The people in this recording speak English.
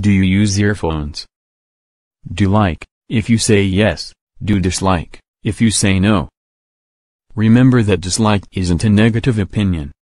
Do you use earphones? Do like, if you say yes, do dislike, if you say no. Remember that dislike isn't a negative opinion.